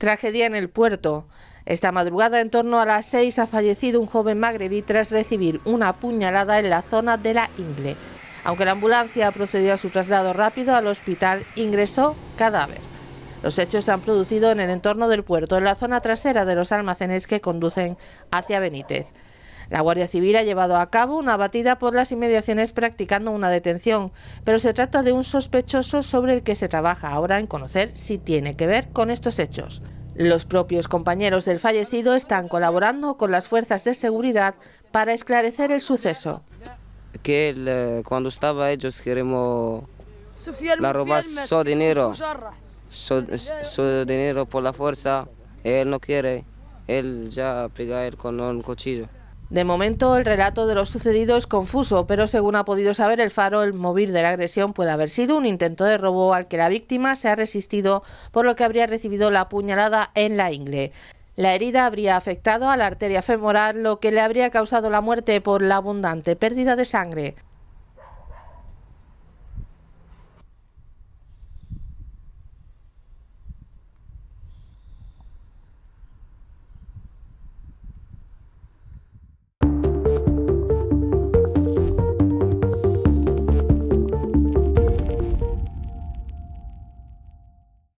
Tragedia en el puerto. Esta madrugada, en torno a las 6, ha fallecido un joven magrebí tras recibir una puñalada en la zona de la ingle. Aunque la ambulancia procedió a su traslado rápido al hospital, ingresó cadáver. Los hechos se han producido en el entorno del puerto, en la zona trasera de los almacenes que conducen hacia Benítez. La Guardia Civil ha llevado a cabo una batida por las inmediaciones practicando una detención, pero se trata de un sospechoso sobre el que se trabaja ahora en conocer si tiene que ver con estos hechos. Los propios compañeros del fallecido están colaborando con las fuerzas de seguridad para esclarecer el suceso. Que eh, cuando estaba ellos queremos la robar su dinero, dinero por la fuerza, él no quiere, él ya pega con un cuchillo. De momento, el relato de lo sucedido es confuso, pero según ha podido saber el Faro, el móvil de la agresión puede haber sido un intento de robo al que la víctima se ha resistido, por lo que habría recibido la puñalada en la ingle. La herida habría afectado a la arteria femoral, lo que le habría causado la muerte por la abundante pérdida de sangre.